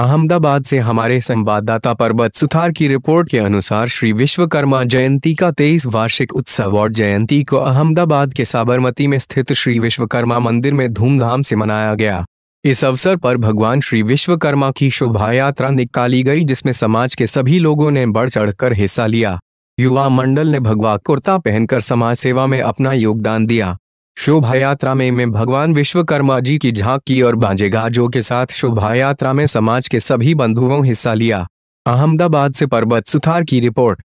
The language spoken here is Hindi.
अहमदाबाद से हमारे संवाददाता पर्वत सुथार की रिपोर्ट के अनुसार श्री विश्वकर्मा जयंती का तेईस वार्षिक उत्सव और जयंती को अहमदाबाद के साबरमती में स्थित श्री विश्वकर्मा मंदिर में धूमधाम से मनाया गया इस अवसर पर भगवान श्री विश्वकर्मा की शोभा यात्रा निकाली गई जिसमें समाज के सभी लोगों ने बढ़ चढ़कर हिस्सा लिया युवा मंडल ने भगवा कुर्ता पहनकर समाज सेवा में अपना योगदान दिया शोभा यात्रा में में भगवान विश्वकर्मा जी की झांक की और बांजे गाजो के साथ शोभा यात्रा में समाज के सभी बंधुओं हिस्सा लिया अहमदाबाद से पर्वत सुथार की रिपोर्ट